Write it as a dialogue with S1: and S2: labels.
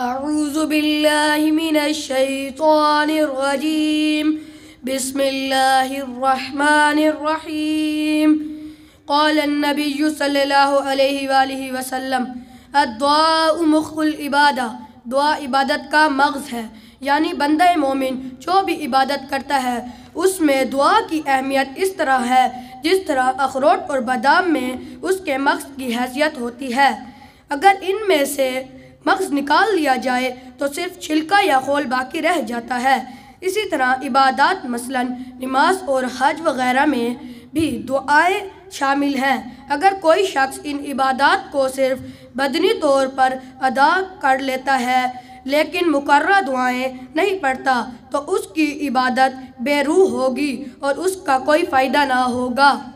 S1: من الرجیم بسم اللہ النبي صلى الله عليه وآله وسلم الدعاء مخ العبادة دعا عبادت کا مغز ہے یعنی بندہ مومن جو بھی عبادت کرتا ہے اس میں دعا کی اہمیت اس طرح ہے جس طرح اخروٹ اور بادام میں اس کے مغز کی حیثیت ہوتی ہے اگر ان میں سے मगज़ निकाल लिया जाए तो सिर्फ छिलका या खोल बाकी रह जाता है इसी तरह इबादत मसलन नमाज और हज वगैरह में भी दुआएं शामिल हैं अगर कोई शख्स इन इबादत को सिर्फ बदनी तौर पर अदा कर लेता है लेकिन मुकर दुआएं नहीं पढ़ता तो उसकी इबादत बेरूह होगी और उसका कोई फ़ायदा ना होगा